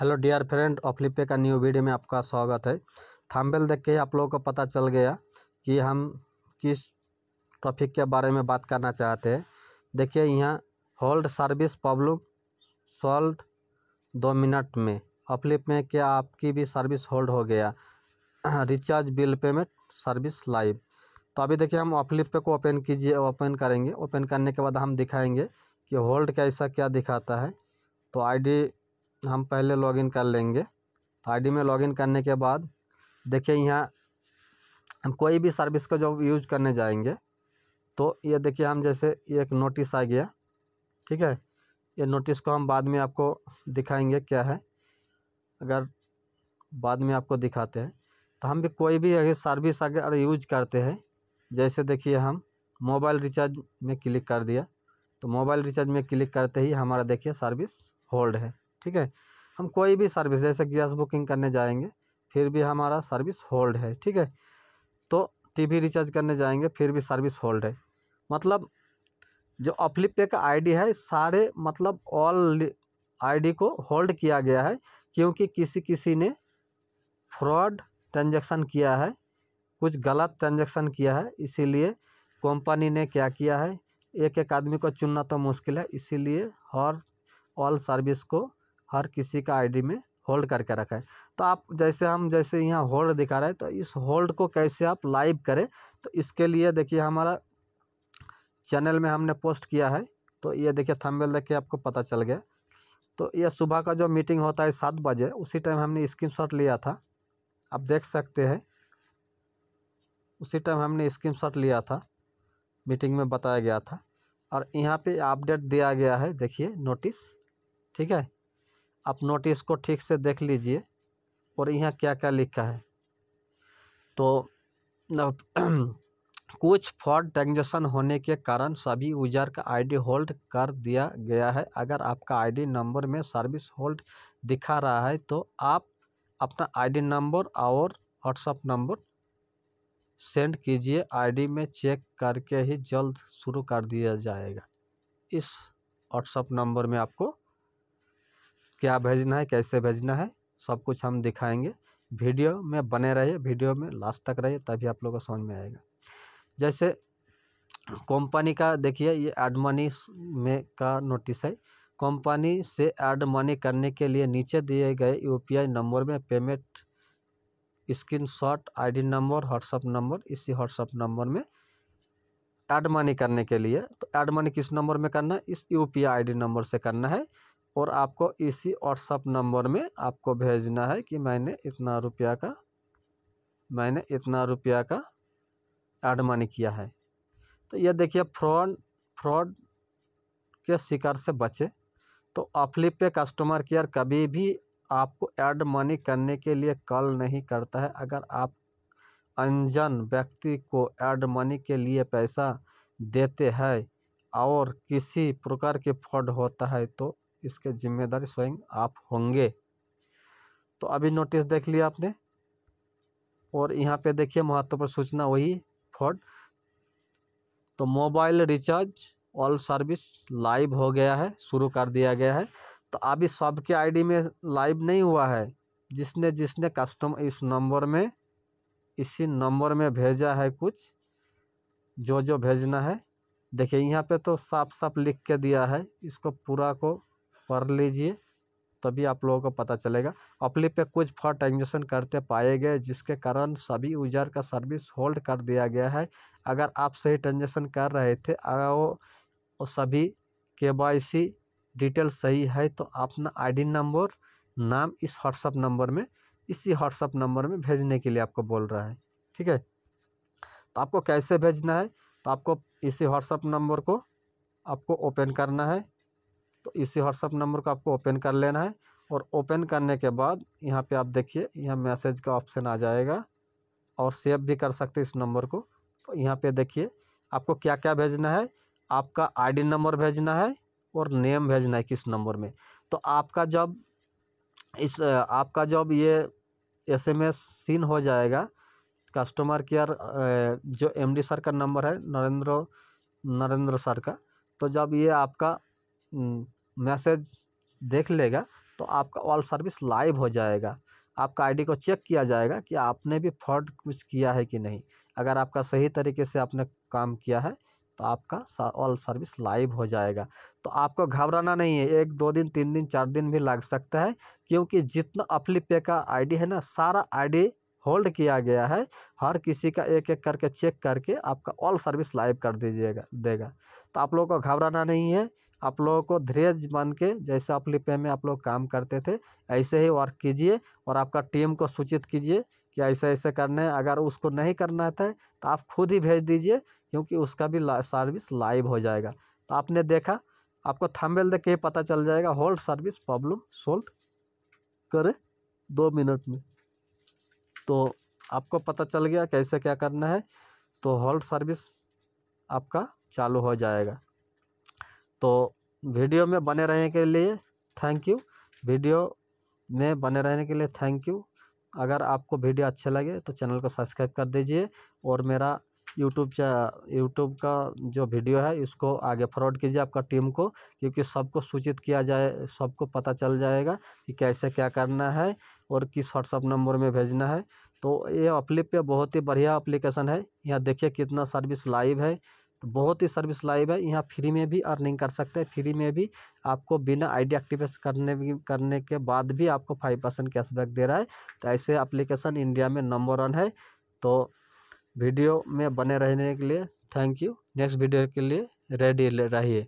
hello dear friend ऑफ्लिपे का new video में आपका स्वागत है थंबनेल देख के आप लोगों को पता चल गया कि हम किस टॉपिक के बारे में बात करना चाहते हैं देखिए यहाँ होल्ड सर्विस पब्लिक सॉल्ट दो मिनट में अपलिप में क्या आपकी भी सर्विस होल्ड हो गया recharge bill payment service live तो अभी देखिए हम अपलिप पे को ओपन कीजिए ओपन करेंगे ओपन करने के बाद हम दिखाएंगे कि होल्ड कैसा क्या दिखाता है तो आईडी हम पहले लॉगिन कर लेंगे आईडी में लॉगिन करने के बाद देखिए यहाँ हम कोई भी सर्विस का जब यूज करने जाएंगे तो ये देखिए हम जैसे ये एक नोटिस आ गया ठीक है ये नोटिस को हम बाद में आपको दिखाएंगे क्या है अगर बाद में आपको दिखाते हैं तो हम भी कोई भी अगर सर्विस अगर यूज करते हैं जैसे देखिए हम मोबाइल रिचार्ज में क्लिक कर दिया तो मोबाइल रिचार्ज में क्लिक करते ही हमारा देखिए सर्विस होल्ड है ठीक है हम कोई भी सर्विस जैसे गैस बुकिंग करने जाएंगे फिर भी हमारा सर्विस होल्ड है ठीक है तो टीवी रिचार्ज करने जाएंगे फिर भी सर्विस होल्ड है मतलब जो अपली पे का आईडी है सारे मतलब ऑल आईडी को होल्ड किया गया है क्योंकि किसी किसी ने फ्रॉड ट्रांजैक्शन किया है कुछ गलत ट्रांजैक्शन किया है इसीलिए कंपनी ने क्या किया है एक एक आदमी को चुनना तो मुश्किल है इसीलिए हर ऑल सर्विस को हर किसी का आईडी में होल्ड करके रखा है तो आप जैसे हम जैसे यहाँ होल्ड दिखा रहे हैं तो इस होल्ड को कैसे आप लाइव करें तो इसके लिए देखिए हमारा चैनल में हमने पोस्ट किया है तो ये देखिए थंबनेल देखिए आपको पता चल गया तो ये सुबह का जो मीटिंग होता है सात बजे उसी टाइम हमने स्क्रीन शॉट लिया था आप देख सकते हैं उसी टाइम हमने स्क्रीन शॉट लिया था मीटिंग में बताया गया था और यहाँ पे अपडेट दिया गया है देखिए नोटिस ठीक है आप नोटिस को ठीक से देख लीजिए और यहाँ क्या क्या लिखा है तो कुछ फ्रॉड ट्रांजेक्शन होने के कारण सभी यूजर का आईडी होल्ड कर दिया गया है अगर आपका आईडी नंबर में सर्विस होल्ड दिखा रहा है तो आप अपना आईडी नंबर और व्हाट्सअप नंबर सेंड कीजिए आईडी में चेक करके ही जल्द शुरू कर दिया जाएगा इस व्हाट्सअप नंबर में आपको क्या भेजना है कैसे भेजना है सब कुछ हम दिखाएंगे वीडियो में बने रहिए वीडियो में लास्ट तक रहिए तभी आप लोगों को समझ में आएगा जैसे कंपनी का देखिए ये एड मनी में का नोटिस है कंपनी से एड मनी करने के लिए नीचे दिए गए यूपीआई नंबर में payment screenshot ID number WhatsApp number इसी व्हाट्सअप नंबर में एड मनी करने के लिए तो एड मनी किस नंबर में करना है इस यू पी आई नंबर से करना है और आपको इसी व्हाट्सअप नंबर में आपको भेजना है कि मैंने इतना रुपया का मैंने इतना रुपया का एड मनी किया है तो यह देखिए फ्रॉड फ्रॉड के शिकार से बचे तो अपलिप पे कस्टमर केयर कभी भी आपको एड मनी करने के लिए कॉल नहीं करता है अगर आप अनजन व्यक्ति को एड मनी के लिए पैसा देते हैं और किसी प्रकार के फ्रॉड होता है तो इसके जिम्मेदार स्वयं आप होंगे तो अभी नोटिस देख लिया आपने और यहाँ पे देखिए महत्वपूर्ण सूचना वही फोर्ड तो mobile recharge all service live हो गया है शुरू कर दिया गया है तो अभी सबके आईडी में लाइव नहीं हुआ है जिसने जिसने कस्टम इस नंबर में इसी नंबर में भेजा है कुछ जो जो भेजना है देखिए यहाँ पे तो साफ साफ लिख के दिया है इसको पूरा को पढ़ लीजिए तभी आप लोगों को पता चलेगा अपली पे कुछ फ्रॉड ट्रांजेक्शन करते पाए गए जिसके कारण सभी यूजर का सर्विस होल्ड कर दिया गया है अगर आप सही ट्रांजेक्शन कर रहे थे अगर वो सभी के डिटेल सही है तो अपना आईडी नंबर नाम इस व्हाट्सअप नंबर में इसी व्हाट्सअप नंबर में भेजने के लिए आपको बोल रहा है ठीक है तो आपको कैसे भेजना है तो आपको इसी व्हाट्सअप नंबर को आपको ओपन करना है तो इसी व्हाट्सअप नंबर को आपको ओपन कर लेना है और ओपन करने के बाद यहाँ पे आप देखिए यहाँ मैसेज का ऑप्शन आ जाएगा और सेव भी कर सकते इस नंबर को तो यहाँ पे देखिए आपको क्या क्या भेजना है आपका आईडी नंबर भेजना है और नेम भेजना है किस नंबर में तो आपका जब इस आपका जब ये एस एम एस सीन हो जाएगा कस्टमर केयर जो एमडी सर का नंबर है नरेंद्र नरेंद्र सर का तो जब ये आपका हम्म, मैसेज देख लेगा तो आपका ऑल सर्विस लाइव हो जाएगा आपका आईडी को चेक किया जाएगा कि आपने भी फ्रॉड कुछ किया है कि नहीं अगर आपका सही तरीके से आपने काम किया है तो आपका ऑल सर्विस लाइव हो जाएगा तो आपको घबराना नहीं है एक दो दिन तीन दिन चार दिन भी लग सकता है क्योंकि जितना अपली पे का आईडी है ना सारा आईडी होल्ड किया गया है हर किसी का एक एक करके चेक करके आपका ऑल सर्विस लाइव कर दीजिएगा देगा तो आप लोगों को घबराना नहीं है आप लोगों को धीरेज बन के जैसे आप लिपे में आप लोग काम करते थे ऐसे ही वर्क कीजिए और आपका टीम को सूचित कीजिए कि ऐसे ऐसे करने हैं अगर उसको नहीं करना था तो आप खुद ही भेज दीजिए क्योंकि उसका भी सर्विस लाइव हो जाएगा तो आपने देखा आपको थम्बेल देख के पता चल जाएगा होल्ड सर्विस प्रॉब्लम सोल्व करें दो मिनट में तो आपको पता चल गया कैसे क्या करना है तो हॉल्ट सर्विस आपका चालू हो जाएगा तो वीडियो में बने रहने के लिए थैंक यू वीडियो में बने रहने के लिए थैंक यू अगर आपको वीडियो अच्छे लगे तो चैनल को सब्सक्राइब कर दीजिए और मेरा यूट्यूब चा यूट्यूब का जो वीडियो है इसको आगे फॉरवर्ड कीजिए आपका टीम को क्योंकि सबको सूचित किया जाए सबको पता चल जाएगा कि कैसे क्या करना है और किस व्हाट्सअप नंबर में भेजना है तो ये अपलिप बहुत ही बढ़िया अप्लीकेशन है यहाँ देखिए कितना सर्विस लाइव है तो बहुत ही सर्विस लाइव है यहाँ फ्री में भी अर्निंग कर सकते हैं फ्री में भी आपको बिना आईडी एक्टिवेट करने करने के बाद भी आपको फाइव परसेंट कैशबैक दे रहा है तो ऐसे एप्लीकेशन इंडिया में नंबर वन है तो वीडियो में बने रहने के लिए थैंक यू नेक्स्ट वीडियो के लिए रेडी रहिए